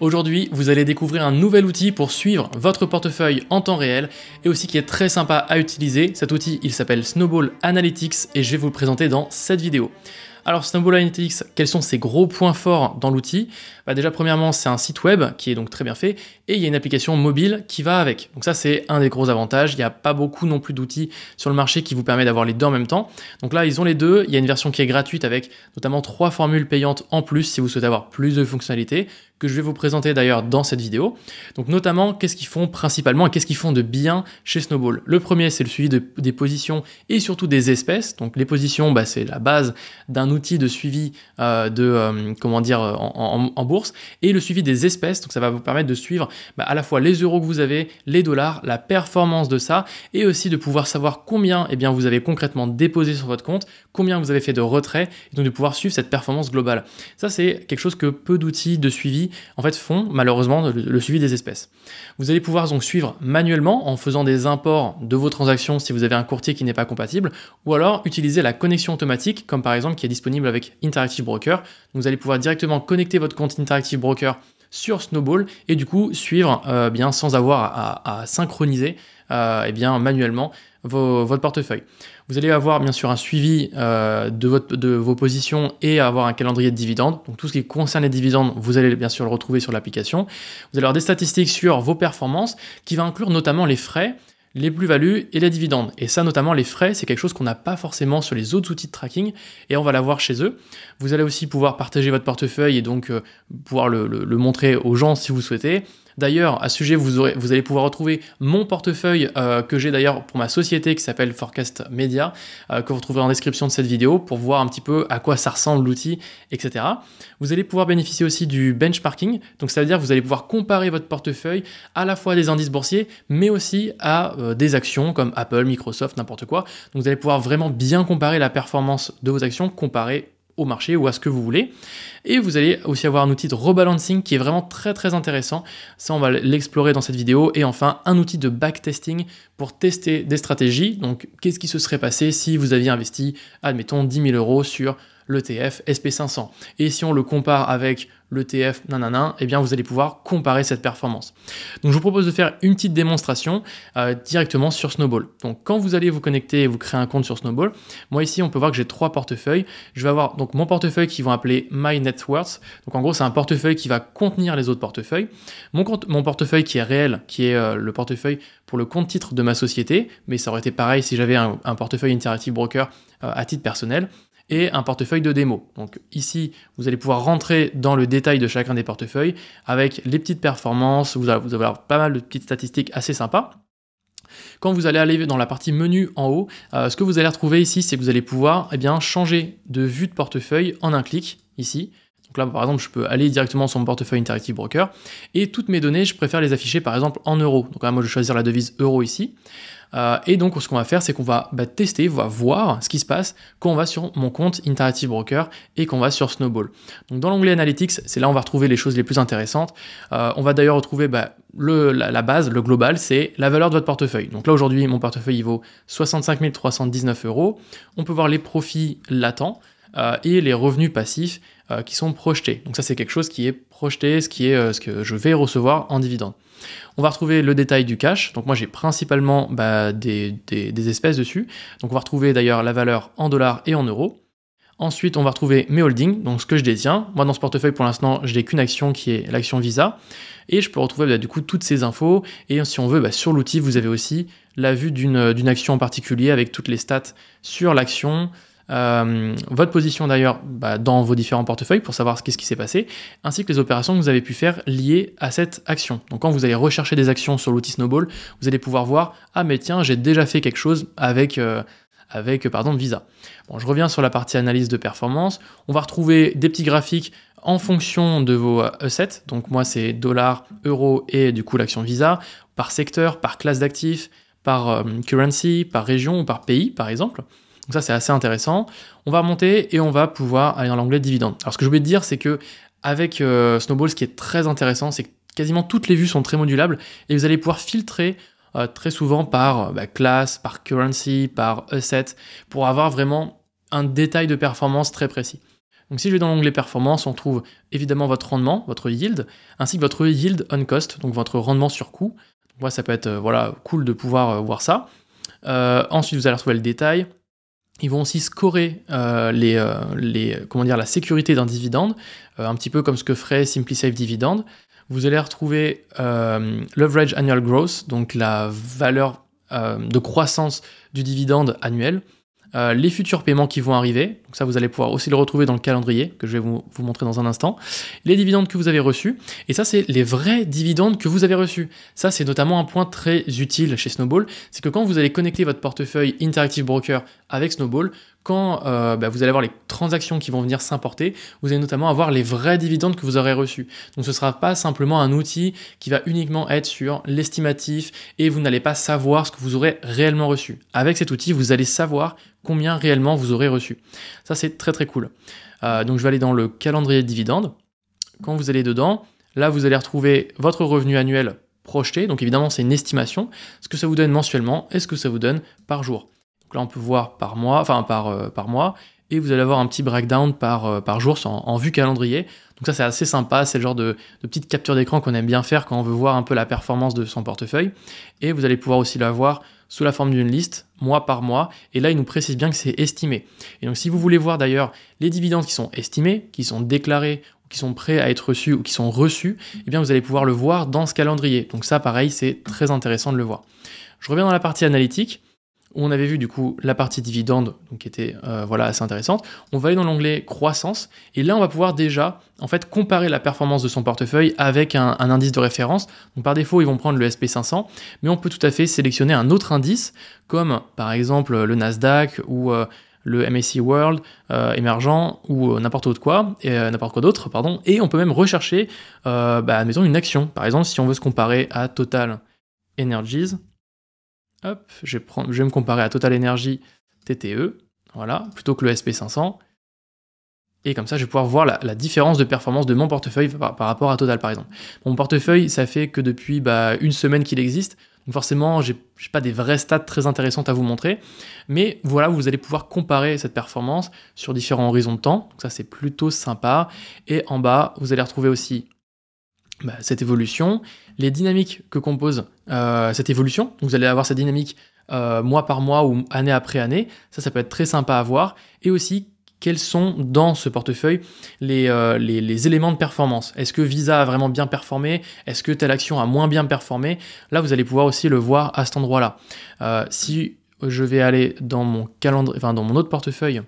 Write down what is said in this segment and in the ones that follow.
Aujourd'hui, vous allez découvrir un nouvel outil pour suivre votre portefeuille en temps réel et aussi qui est très sympa à utiliser. Cet outil, il s'appelle Snowball Analytics et je vais vous le présenter dans cette vidéo. Alors Snowball Analytics, quels sont ses gros points forts dans l'outil bah, Déjà premièrement c'est un site web qui est donc très bien fait et il y a une application mobile qui va avec. Donc ça c'est un des gros avantages. Il n'y a pas beaucoup non plus d'outils sur le marché qui vous permet d'avoir les deux en même temps. Donc là ils ont les deux. Il y a une version qui est gratuite avec notamment trois formules payantes en plus si vous souhaitez avoir plus de fonctionnalités que je vais vous présenter d'ailleurs dans cette vidéo. Donc notamment qu'est-ce qu'ils font principalement et qu'est-ce qu'ils font de bien chez Snowball. Le premier c'est le suivi des positions et surtout des espèces. Donc les positions bah, c'est la base d'un outil de suivi euh, de euh, comment dire en bourse et le suivi des espèces. Donc ça va vous permettre de suivre bah, à la fois les euros que vous avez, les dollars, la performance de ça, et aussi de pouvoir savoir combien eh bien, vous avez concrètement déposé sur votre compte, combien vous avez fait de retraits, et donc de pouvoir suivre cette performance globale. Ça, c'est quelque chose que peu d'outils de suivi en fait font, malheureusement, le, suivi des espèces. Vous allez pouvoir donc suivre manuellement en faisant des imports de vos transactions si vous avez un courtier qui n'est pas compatible, ou alors utiliser la connexion automatique, comme par exemple qui est disponible avec Interactive Broker. vous allez pouvoir directement connecter votre compte Interactive Broker sur Snowball et du coup suivre euh, bien sans avoir à, synchroniser euh, eh bien manuellement votre portefeuille. Vous allez avoir bien sûr un suivi euh, de, de vos positions et avoir un calendrier de dividendes. Donc tout ce qui concerne les dividendes, vous allez bien sûr le retrouver sur l'application. Vous allez avoir des statistiques sur vos performances qui va inclure notamment les frais les plus-values et les dividendes. Et ça, notamment les frais, c'est quelque chose qu'on n'a pas forcément sur les autres outils de tracking et on va l'avoir chez eux. Vous allez aussi pouvoir partager votre portefeuille et donc euh, pouvoir le, montrer aux gens si vous souhaitez. D'ailleurs, à ce sujet, vous, allez pouvoir retrouver mon portefeuille euh, que j'ai d'ailleurs pour ma société qui s'appelle Forecast Media, euh, que vous retrouverez en description de cette vidéo pour voir un petit peu à quoi ça ressemble l'outil, etc. Vous allez pouvoir bénéficier aussi du benchmarking, donc ça veut dire que vous allez pouvoir comparer votre portefeuille à la fois des indices boursiers, mais aussi à euh, des actions comme Apple, Microsoft, n'importe quoi. Donc vous allez pouvoir vraiment bien comparer la performance de vos actions comparées au marché ou à ce que vous voulez. Et vous allez aussi avoir un outil de rebalancing qui est vraiment très très intéressant. Ça, on va l'explorer dans cette vidéo. Et enfin, un outil de backtesting pour tester des stratégies. Donc, qu'est-ce qui se serait passé si vous aviez investi, admettons, 10 000 euros sur l'ETF SP500. Et si on le compare avec l'ETF nanana, eh bien vous allez pouvoir comparer cette performance. Donc je vous propose de faire une petite démonstration euh, directement sur Snowball. Donc quand vous allez vous connecter et vous créer un compte sur Snowball, moi ici on peut voir que j'ai trois portefeuilles. Je vais avoir donc mon portefeuille qui vont appeler My Net Worth. Donc en gros c'est un portefeuille qui va contenir les autres portefeuilles. Mon, portefeuille qui est réel, qui est euh, le portefeuille pour le compte titre de ma société, mais ça aurait été pareil si j'avais un, portefeuille Interactive Broker euh, à titre personnel et un portefeuille de démo. Donc ici, vous allez pouvoir rentrer dans le détail de chacun des portefeuilles avec les petites performances, vous allez avoir pas mal de petites statistiques assez sympas. Quand vous allez aller dans la partie menu en haut, euh, ce que vous allez retrouver ici, c'est que vous allez pouvoir et eh bien, changer de vue de portefeuille en un clic, ici. Donc là, par exemple, je peux aller directement sur mon portefeuille Interactive Broker et toutes mes données, je préfère les afficher par exemple en euros. Donc là, moi, je vais choisir la devise euro ici. Euh, et donc, ce qu'on va faire, c'est qu'on va bah, tester, on va voir ce qui se passe quand on va sur mon compte Interactive Broker et qu'on va sur Snowball. Donc, dans l'onglet Analytics, c'est là où on va retrouver les choses les plus intéressantes. Euh, on va d'ailleurs retrouver bah, la, base, le global, c'est la valeur de votre portefeuille. Donc là, aujourd'hui, mon portefeuille, vaut 65 319 euros. On peut voir les profits latents. Euh, et les revenus passifs euh, qui sont projetés. Donc ça c'est quelque chose qui est projeté, ce qui est euh, ce que je vais recevoir en dividende. On va retrouver le détail du cash. Donc moi j'ai principalement bah, des, espèces dessus. Donc on va retrouver d'ailleurs la valeur en dollars et en euros. Ensuite, on va retrouver mes holdings, donc ce que je détiens. Moi, dans ce portefeuille, pour l'instant, je n'ai qu'une action qui est l'action Visa. Et je peux retrouver bah, du coup toutes ces infos. Et si on veut, bah, sur l'outil, vous avez aussi la vue d'une action en particulier avec toutes les stats sur l'action, euh, votre position d'ailleurs bah, dans vos différents portefeuilles pour savoir ce qui s'est passé, ainsi que les opérations que vous avez pu faire liées à cette action. Donc quand vous allez rechercher des actions sur l'outil Snowball, vous allez pouvoir voir, ah mais tiens, j'ai déjà fait quelque chose avec... Euh, avec euh, Visa. je reviens sur la partie analyse de performance. On va retrouver des petits graphiques en fonction de vos assets. Donc moi, c'est dollars, euros et du coup l'action Visa, par secteur, par classe d'actifs, par currency, par région ou par pays, par exemple. Donc ça, c'est assez intéressant. On va remonter et on va pouvoir aller dans l'onglet dividende. Alors ce que je voulais dire, c'est que avec euh, Snowball, ce qui est très intéressant, c'est que quasiment toutes les vues sont très modulables et vous allez pouvoir filtrer euh, très souvent par euh, bah, classe, par currency, par asset, pour avoir vraiment un détail de performance très précis. Donc si je vais dans l'onglet performance, on trouve évidemment votre rendement, votre yield, ainsi que votre yield on cost, donc votre rendement sur coût. Moi, ça peut être voilà, cool de pouvoir voir ça. ensuite, vous allez retrouver le détail, ils vont aussi scorer euh, euh, la sécurité d'un dividende, euh, un petit peu comme ce que ferait SimpliSafe Dividende. Vous allez retrouver l'average annual growth, donc la valeur de croissance du dividende annuel, les futurs paiements qui vont arriver, donc ça, vous allez pouvoir aussi le retrouver dans le calendrier que je vais vous, montrer dans un instant. Les dividendes que vous avez reçus. Et ça, c'est les vrais dividendes que vous avez reçus. Ça, c'est notamment un point très utile chez Snowball. C'est que quand vous allez connecter votre portefeuille Interactive Broker avec Snowball, quand euh, bah, vous allez avoir les transactions qui vont venir s'importer, vous allez notamment avoir les vrais dividendes que vous aurez reçus. Donc ce ne sera pas simplement un outil qui va uniquement être sur l'estimatif et vous n'allez pas savoir ce que vous aurez réellement reçu. Avec cet outil, vous allez savoir combien réellement vous aurez reçu. Ça, c'est très très cool. Euh, donc je vais aller dans le calendrier de dividendes. Quand vous allez dedans, là, vous allez retrouver votre revenu annuel projeté. Donc évidemment, c'est une estimation. Ce que ça vous donne mensuellement et ce que ça vous donne par jour. Donc là, on peut voir par mois, enfin par, euh, mois. Et vous allez avoir un petit breakdown par, euh, par jour en, vue calendrier. Donc ça, c'est assez sympa. C'est le genre de, de petite capture d'écran qu'on aime bien faire quand on veut voir un peu la performance de son portefeuille. Et vous allez pouvoir aussi la voir sous la forme d'une liste, mois par mois, et là il nous précise bien que c'est estimé. Et donc si vous voulez voir d'ailleurs les dividendes qui sont estimés, qui sont déclarés, qui sont prêts à être reçus ou qui sont reçus, eh bien vous allez pouvoir le voir dans ce calendrier. Donc ça pareil, c'est très intéressant de le voir. Je reviens dans la partie analytique on avait vu du coup la partie dividende, donc qui était euh, voilà assez intéressante. On va aller dans l'onglet croissance et là on va pouvoir déjà en fait comparer la performance de son portefeuille avec un, indice de référence. Donc par défaut ils vont prendre le SP 500, mais on peut tout à fait sélectionner un autre indice comme par exemple le Nasdaq ou euh, le MSCI World euh, émergent ou n'importe quoi n'importe quoi d'autre pardon et on peut même rechercher bah, une action par exemple si on veut se comparer à Total Energies Hop, je vais, me comparer à Total Energy TTE, voilà, plutôt que le SP500. Et comme ça, je vais pouvoir voir la, différence de performance de mon portefeuille par, rapport à Total, par exemple. Mon portefeuille, ça fait que depuis bah, une semaine qu'il existe, donc forcément, n'ai pas des vraies stats très intéressantes à vous montrer, mais voilà, vous allez pouvoir comparer cette performance sur différents horizons de temps. ça, c'est plutôt sympa. Et en bas, vous allez retrouver aussi bah, cette évolution, les dynamiques que compose euh, cette évolution. vous allez avoir cette dynamique euh, mois par mois ou année après année. Ça, ça peut être très sympa à voir. Et aussi, quels sont dans ce portefeuille euh, les, éléments de performance. Est-ce que Visa a vraiment bien performé Est-ce que telle action a moins bien performé Là, vous allez pouvoir aussi le voir à cet endroit-là. si je vais aller dans mon calendrier, dans mon autre portefeuille,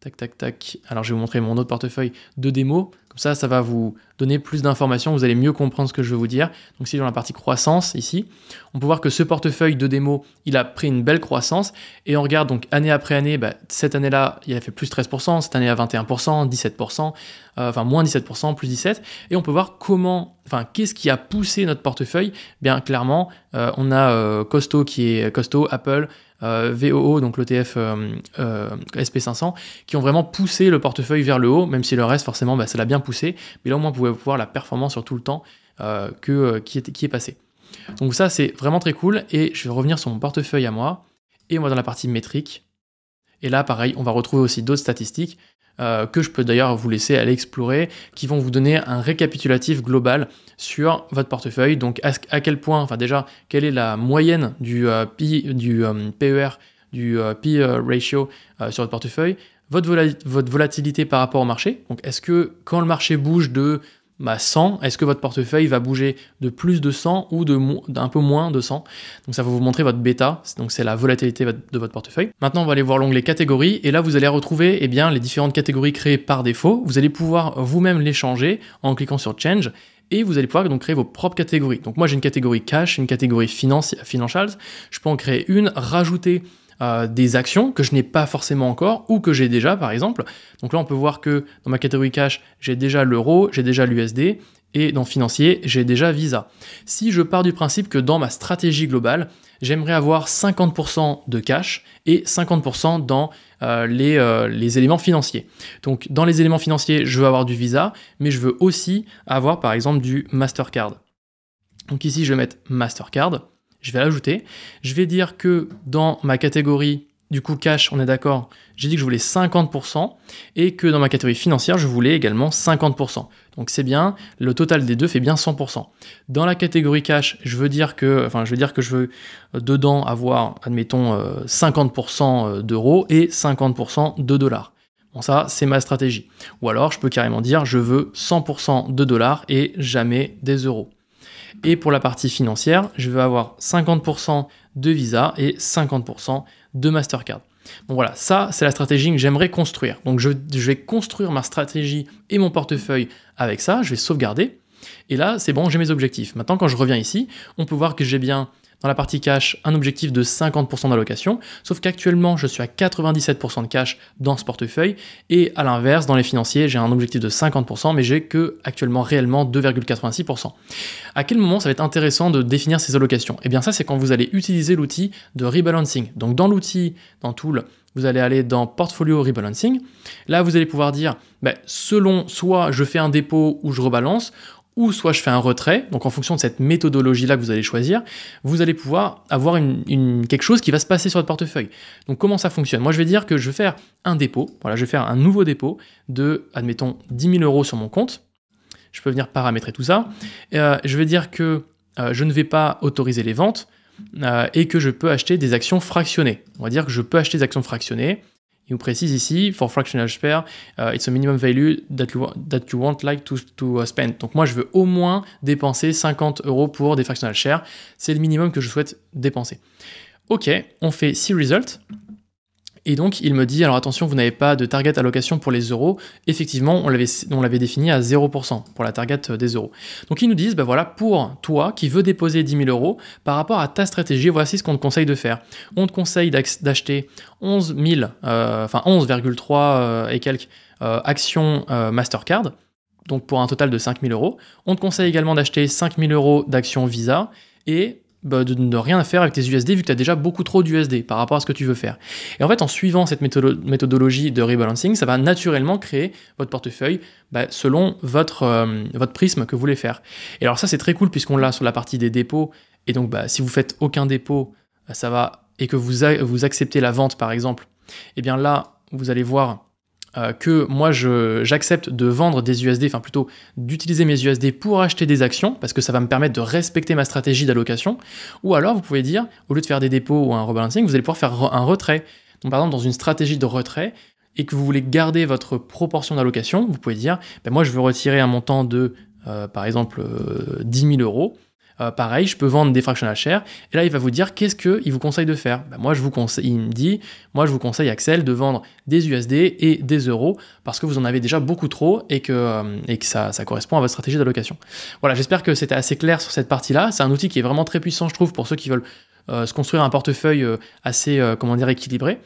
Tac, tac, tac. Alors, je vais vous montrer mon autre portefeuille de démo. Comme ça, ça va vous donner plus d'informations. Vous allez mieux comprendre ce que je veux vous dire. Donc, si dans la partie croissance, ici, on peut voir que ce portefeuille de démo, il a pris une belle croissance. Et on regarde donc année après année, bah, cette année-là, il a fait plus 13%, cette année à 21%, 17%, euh, enfin moins 17%, plus 17%. Et on peut voir comment, enfin, qu'est-ce qui a poussé notre portefeuille Bien clairement, euh, on a euh, qui est Costo, Apple, euh, VOO, donc l'ETF euh, euh, SP500, qui ont vraiment poussé le portefeuille vers le haut, même si le reste, forcément, bah, ça l'a bien poussé. Mais là, au moins, vous pouvez voir la performance sur tout le temps que, qui, est, qui est passé. Donc ça, c'est vraiment très cool. Et je vais revenir sur mon portefeuille à moi. Et on va dans la partie métrique. Et là, pareil, on va retrouver aussi d'autres statistiques. Euh, que je peux d'ailleurs vous laisser aller explorer, qui vont vous donner un récapitulatif global sur votre portefeuille. Donc à, quel point, enfin déjà, quelle est la moyenne du, euh, du euh, PER, du ratio sur votre portefeuille, votre, volatilité par rapport au marché. Donc est-ce que quand le marché bouge de 100, bah, est-ce que votre portefeuille va bouger de plus de 100 ou d'un peu moins de 100 Donc ça va vous montrer votre bêta, donc c'est la volatilité de votre portefeuille. Maintenant, on va aller voir l'onglet catégories et là vous allez retrouver eh bien, les différentes catégories créées par défaut. Vous allez pouvoir vous-même les changer en cliquant sur Change et vous allez pouvoir donc créer vos propres catégories. Donc moi j'ai une catégorie cash, une catégorie finance, financials, je peux en créer une, rajouter euh, des actions que je n'ai pas forcément encore ou que j'ai déjà par exemple. Donc là on peut voir que dans ma catégorie cash j'ai déjà l'euro, j'ai déjà l'USD et dans financier j'ai déjà Visa. Si je pars du principe que dans ma stratégie globale j'aimerais avoir 50% de cash et 50% dans euh, les, euh, les, éléments financiers. Donc dans les éléments financiers, je veux avoir du Visa, mais je veux aussi avoir par exemple du Mastercard. Donc ici, je vais mettre Mastercard je vais l'ajouter. Je vais dire que dans ma catégorie du coup cash, on est d'accord, j'ai dit que je voulais 50% et que dans ma catégorie financière, je voulais également 50%. Donc c'est bien, le total des deux fait bien 100%. Dans la catégorie cash, je veux dire que, enfin, je veux dire que je veux euh, dedans avoir, admettons, 50% euh, euh, d'euros et 50% de dollars. Bon, ça, c'est ma stratégie. Ou alors, je peux carrément dire, je veux 100% de dollars et jamais des euros. Et pour la partie financière, je veux avoir 50% de Visa et 50% de Mastercard. Bon voilà, ça c'est la stratégie que j'aimerais construire. Donc je, je, vais construire ma stratégie et mon portefeuille avec ça, je vais sauvegarder. Et là, c'est bon, j'ai mes objectifs. Maintenant, quand je reviens ici, on peut voir que j'ai bien dans la partie cash un objectif de 50% d'allocation, sauf qu'actuellement je suis à 97% de cash dans ce portefeuille et à l'inverse dans les financiers j'ai un objectif de 50% mais j'ai que actuellement réellement 2,86%. À quel moment ça va être intéressant de définir ces allocations Eh bien ça c'est quand vous allez utiliser l'outil de rebalancing. Donc dans l'outil, dans Tool, vous allez aller dans Portfolio Rebalancing. Là, vous allez pouvoir dire, ben, selon soit je fais un dépôt ou je rebalance, ou soit je fais un retrait. Donc en fonction de cette méthodologie-là que vous allez choisir, vous allez pouvoir avoir une, quelque chose qui va se passer sur votre portefeuille. Donc comment ça fonctionne Moi je vais dire que je vais faire un dépôt, voilà, je vais faire un nouveau dépôt de, admettons, 10 000 euros sur mon compte. Je peux venir paramétrer tout ça. Euh, je vais dire que euh, je ne vais pas autoriser les ventes euh, et que je peux acheter des actions fractionnées. On va dire que je peux acheter des actions fractionnées il nous précise ici, for fractional share, euh, it's a minimum value that you, that want like to, to uh, spend. Donc moi, je veux au moins dépenser 50 euros pour des fractional shares. C'est le minimum que je souhaite dépenser. Ok, on fait see result. Et donc, il me dit, alors attention, vous n'avez pas de target allocation pour les euros. Effectivement, on l'avait, défini à 0% pour la target euh, des euros. Donc, ils nous disent, ben voilà, pour toi qui veux déposer 10 000 euros, par rapport à ta stratégie, voici ce qu'on te conseille de faire. On te conseille d'acheter 11 euh, enfin 11,3 euh, et quelques actions Mastercard, donc pour un total de 5 000 euros. On te conseille également d'acheter 5 000 euros d'actions Visa et bah, de ne rien faire avec tes USD vu que tu as déjà beaucoup trop d'USD par rapport à ce que tu veux faire. Et en fait, en suivant cette méthodologie de rebalancing, ça va naturellement créer votre portefeuille bah, selon votre, euh, votre prisme que vous voulez faire. Et alors ça, c'est très cool puisqu'on l'a sur la partie des dépôts. Et donc, bah, si vous faites aucun dépôt, bah, ça va et que vous, acceptez la vente par exemple, et eh bien là, vous allez voir euh, que moi j'accepte de vendre des USD, enfin plutôt d'utiliser mes USD pour acheter des actions, parce que ça va me permettre de respecter ma stratégie d'allocation, ou alors vous pouvez dire, au lieu de faire des dépôts ou un rebalancing, vous allez pouvoir faire un retrait. Donc par exemple, dans une stratégie de retrait, et que vous voulez garder votre proportion d'allocation, vous pouvez dire, ben, moi je veux retirer un montant de, euh, par exemple, 10 euh, 000 euros, euh, pareil, je peux vendre des fractions à chair. Et là, il va vous dire qu'est-ce qu'il vous conseille de faire. Ben, moi, je vous conseille, il me dit, moi, je vous conseille, Axel, de vendre des USD et des euros parce que vous en avez déjà beaucoup trop et que, euh, et que ça, correspond à votre stratégie d'allocation. Voilà, j'espère que c'était assez clair sur cette partie-là. C'est un outil qui est vraiment très puissant, je trouve, pour ceux qui veulent euh, se construire un portefeuille assez, comment dire, équilibré.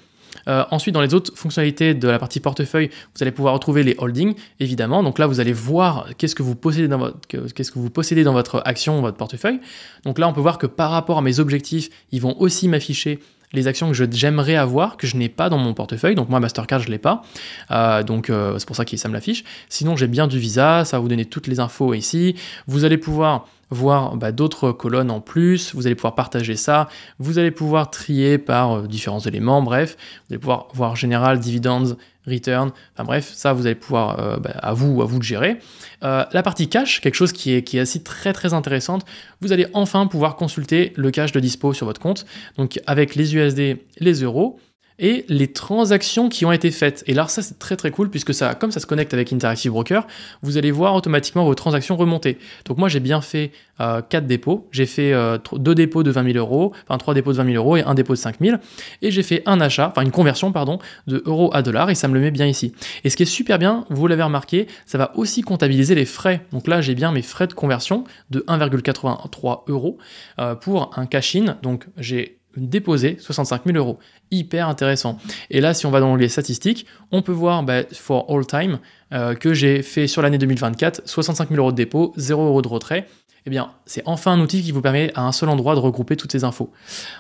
Euh, ensuite, dans les autres fonctionnalités de la partie portefeuille, vous allez pouvoir retrouver les holdings, évidemment. Donc là, vous allez voir qu'est-ce que vous possédez dans votre, qu'est-ce que vous possédez dans votre action, votre portefeuille. Donc là, on peut voir que par rapport à mes objectifs, ils vont aussi m'afficher les actions que j'aimerais avoir, que je n'ai pas dans mon portefeuille. Donc moi, Mastercard, je ne l'ai pas. Euh, donc euh, c'est pour ça que ça me l'affiche. Sinon, j'ai bien du Visa, ça va vous donner toutes les infos ici. Vous allez pouvoir voir bah, d'autres colonnes en plus, vous allez pouvoir partager ça, vous allez pouvoir trier par euh, différents éléments, bref, vous allez pouvoir voir général, dividends, return, enfin bref, ça vous allez pouvoir euh, bah, à vous à vous de gérer. Euh, la partie Cash, quelque chose qui est, qui est assez très très intéressante, vous allez enfin pouvoir consulter le cash de dispo sur votre compte, donc avec les USD, les euros, et les transactions qui ont été faites. Et là, ça, c'est très très cool puisque ça, comme ça se connecte avec Interactive Broker, vous allez voir automatiquement vos transactions remonter. Donc moi, j'ai bien fait 4 euh, dépôts. J'ai fait 2 euh, dépôts de 20 000 euros, enfin 3 dépôts de 20 000 euros et un dépôt de 5 000. Et j'ai fait un achat, enfin une conversion, pardon, de euros à dollars et ça me le met bien ici. Et ce qui est super bien, vous l'avez remarqué, ça va aussi comptabiliser les frais. Donc là, j'ai bien mes frais de conversion de 1,83 euros euh, pour un cash-in. Donc j'ai déposé 65 000 euros. Hyper intéressant. Et là, si on va dans les statistiques, on peut voir bah, for all time euh, que j'ai fait sur l'année 2024 65 000 euros de dépôt, 0 euros de retrait eh bien, c'est enfin un outil qui vous permet à un seul endroit de regrouper toutes ces infos.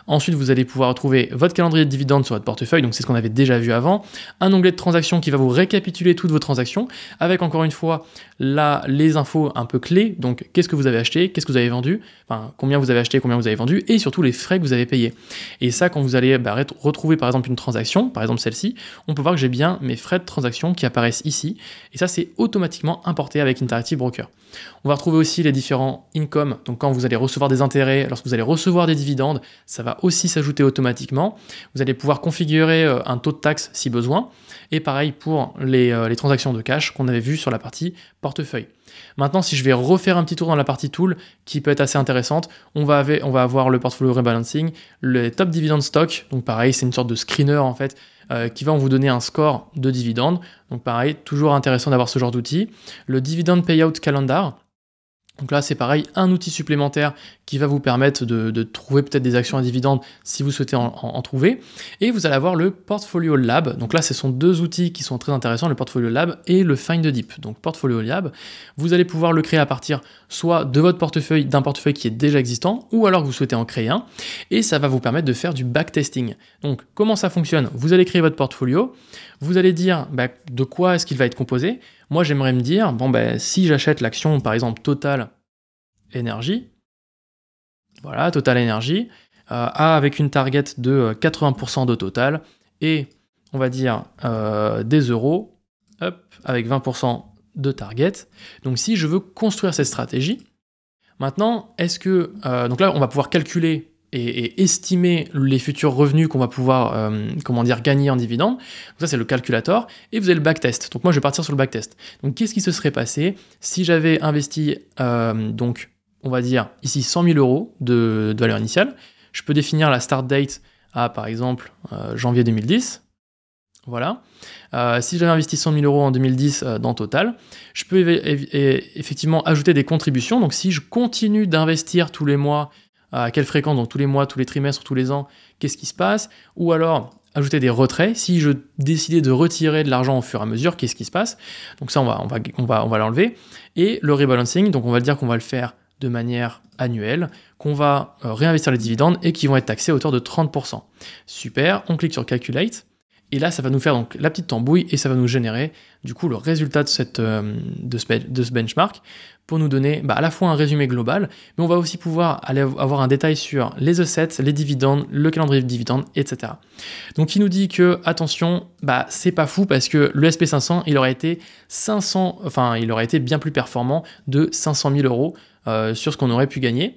Ensuite, vous allez pouvoir retrouver votre calendrier de dividendes sur votre portefeuille, donc c'est ce qu'on avait déjà vu avant, un onglet de transactions qui va vous récapituler toutes vos transactions, avec encore une fois là les infos un peu clés, donc qu'est-ce que vous avez acheté, qu'est-ce que vous avez vendu, enfin combien vous avez acheté, combien vous avez vendu, et surtout les frais que vous avez payés. Et ça, quand vous allez bah, retrouver par exemple une transaction, par exemple celle-ci, on peut voir que j'ai bien mes frais de transaction qui apparaissent ici, et ça c'est automatiquement importé avec Interactive Broker. On va retrouver aussi les différents income. Donc quand vous allez recevoir des intérêts, lorsque vous allez recevoir des dividendes, ça va aussi s'ajouter automatiquement. Vous allez pouvoir configurer euh, un taux de taxe si besoin. Et pareil pour les, euh, transactions de cash qu'on avait vu sur la partie portefeuille. Maintenant, si je vais refaire un petit tour dans la partie tool, qui peut être assez intéressante, on va, avoir, le portfolio rebalancing, le top dividend stock, donc pareil, c'est une sorte de screener en fait, euh, qui va vous donner un score de dividendes. Donc pareil, toujours intéressant d'avoir ce genre d'outil. Le dividend payout calendar, donc là, c'est pareil, un outil supplémentaire qui va vous permettre de, trouver peut-être des actions à dividendes si vous souhaitez en, trouver. Et vous allez avoir le Portfolio Lab. Donc là, ce sont deux outils qui sont très intéressants, le Portfolio Lab et le Find Deep. Donc Portfolio Lab, vous allez pouvoir le créer à partir soit de votre portefeuille, d'un portefeuille qui est déjà existant, ou alors vous souhaitez en créer un. Et ça va vous permettre de faire du backtesting. Donc comment ça fonctionne Vous allez créer votre portfolio, vous allez dire bah, de quoi est-ce qu'il va être composé. Moi, j'aimerais me dire, bon, ben, si j'achète l'action, par exemple, Total Energy, voilà, Total Energy, euh, avec une target de 80% euh, de Total, et on va dire euh, des euros, avec 20% de target. Donc si je veux construire cette stratégie, maintenant, est-ce que... donc là, on va pouvoir calculer et, estimer les futurs revenus qu'on va pouvoir euh, comment dire, gagner en dividendes. ça, c'est le calculateur. Et vous avez le backtest. Donc moi, je vais partir sur le backtest. Donc qu'est-ce qui se serait passé si j'avais investi, euh, donc, on va dire ici 100 000 euros de, valeur initiale Je peux définir la start date à, par exemple, euh, janvier 2010. Voilà. si j'avais investi 100 000 euros en 2010 dans Total, je peux effectivement ajouter des contributions. Donc si je continue d'investir tous les mois à quelle fréquence, donc tous les mois, tous les trimestres, tous les ans, qu'est-ce qui se passe, ou alors ajouter des retraits. Si je décidais de retirer de l'argent au fur et à mesure, qu'est-ce qui se passe Donc ça, on va, on va, on va, l'enlever. Et le rebalancing, donc on va dire qu'on va le faire de manière annuelle, qu'on va euh, réinvestir les dividendes et qui vont être taxés à hauteur de 30%. Super, on clique sur Calculate. Et là, ça va nous faire donc la petite tambouille et ça va nous générer du coup le résultat de, euh, ce, benchmark pour nous donner bah, à la fois un résumé global, mais on va aussi pouvoir aller avoir un détail sur les assets, les dividendes, le calendrier de dividendes, etc. Donc il nous dit que attention, bah c'est pas fou parce que le SP500 il aurait été 500, enfin il aurait été bien plus performant de 500 000 euros euh, sur ce qu'on aurait pu gagner.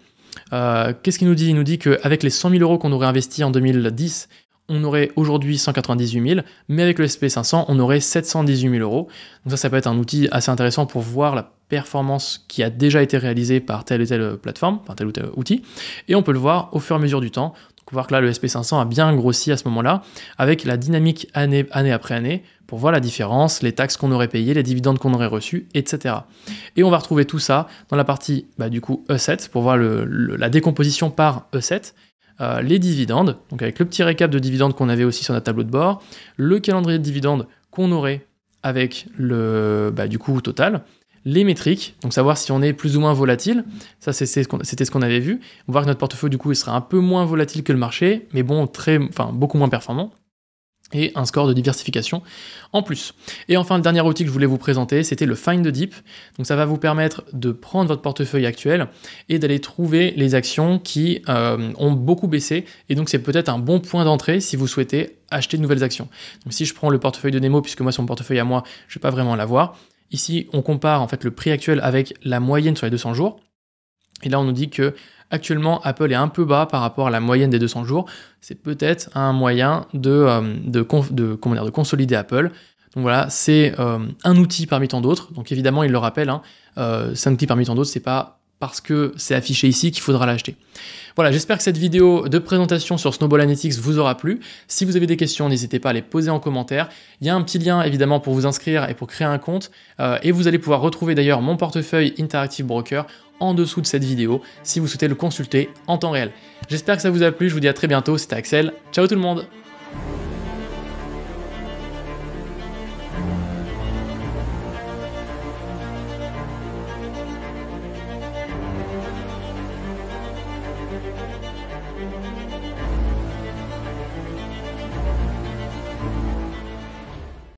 Euh, qu'est-ce qu'il nous dit Il nous dit qu'avec les 100 000 euros qu'on aurait investis en 2010 on aurait aujourd'hui 198 000, mais avec le SP500, on aurait 718 000 euros. Donc ça, ça peut être un outil assez intéressant pour voir la performance qui a déjà été réalisée par telle ou telle plateforme, par tel ou tel outil. Et on peut le voir au fur et à mesure du temps. Donc voir que là, le SP500 a bien grossi à ce moment-là, avec la dynamique année, après année, pour voir la différence, les taxes qu'on aurait payées, les dividendes qu'on aurait reçus, etc. Et on va retrouver tout ça dans la partie, bah, du coup, E7, pour voir la décomposition par E7. Euh, les dividendes, donc avec le petit récap de dividendes qu'on avait aussi sur notre tableau de bord, le calendrier de dividendes qu'on aurait avec le bah, du coup total, les métriques, donc savoir si on est plus ou moins volatile, ça c'était ce qu'on avait vu. On va voir que notre portefeuille du coup il sera un peu moins volatile que le marché, mais bon beaucoup moins performant et un score de diversification en plus. Et enfin, le dernier outil que je voulais vous présenter, c'était le Find the Deep. Donc ça va vous permettre de prendre votre portefeuille actuel et d'aller trouver les actions qui euh, ont beaucoup baissé. Et donc c'est peut-être un bon point d'entrée si vous souhaitez acheter de nouvelles actions. Donc si je prends le portefeuille de Nemo, puisque moi mon portefeuille à moi, je ne vais pas vraiment l'avoir. Ici, on compare en fait le prix actuel avec la moyenne sur les 200 jours. Et là, on nous dit que actuellement, Apple est un peu bas par rapport à la moyenne des 200 jours. C'est peut-être un moyen de, euh, de, de consolider Apple. Donc voilà, c'est euh, un outil parmi tant d'autres. Donc évidemment, il le rappelle, hein, euh, c'est un outil parmi tant d'autres, c'est pas parce que c'est affiché ici qu'il faudra l'acheter. Voilà, j'espère que cette vidéo de présentation sur Snowball Analytics vous aura plu. Si vous avez des questions, n'hésitez pas à les poser en commentaire. Il y a un petit lien évidemment pour vous inscrire et pour créer un compte. Euh, et vous allez pouvoir retrouver d'ailleurs mon portefeuille Interactive Broker en dessous de cette vidéo si vous souhaitez le consulter en temps réel. J'espère que ça vous a plu, je vous dis à très bientôt, c'était Axel. Ciao tout le monde